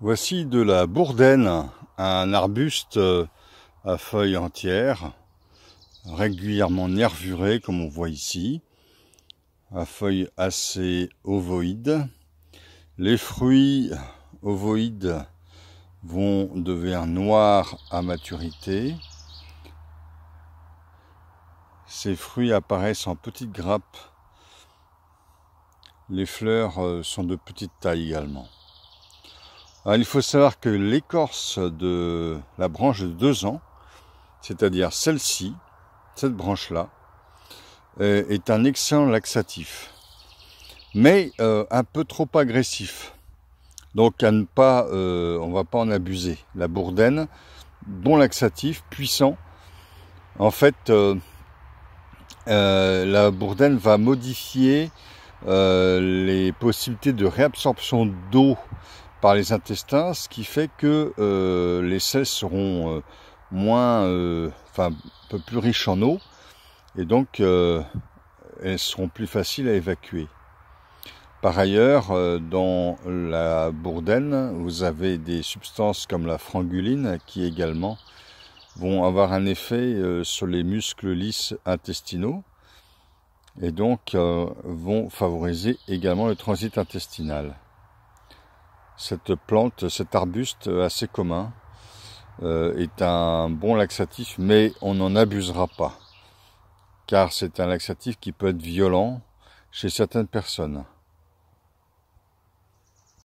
Voici de la bourdaine, un arbuste euh, à feuilles entières, régulièrement nervuré comme on voit ici, à feuilles assez ovoïdes. Les fruits ovoïdes vont devenir noirs à maturité. Ces fruits apparaissent en petites grappes. Les fleurs euh, sont de petite taille également. Ah, il faut savoir que l'écorce de la branche de deux ans, c'est-à-dire celle-ci, cette branche-là, euh, est un excellent laxatif, mais euh, un peu trop agressif. Donc à ne pas, euh, on va pas en abuser. La bourdaine, bon laxatif, puissant. En fait, la bourdaine va modifier les possibilités de réabsorption d'eau par les intestins, ce qui fait que euh, les selles seront euh, moins, euh, enfin, un peu plus riches en eau, et donc elles seront plus faciles à évacuer. Par ailleurs, dans la bourdaine, vous avez des substances comme la franguline qui également vont avoir un effet sur les muscles lisses intestinaux et donc vont favoriser également le transit intestinal cette plante, cet arbuste assez commun euh, est un bon laxatif, mais on n'en abusera pas, car c'est un laxatif qui peut être violent chez certaines personnes.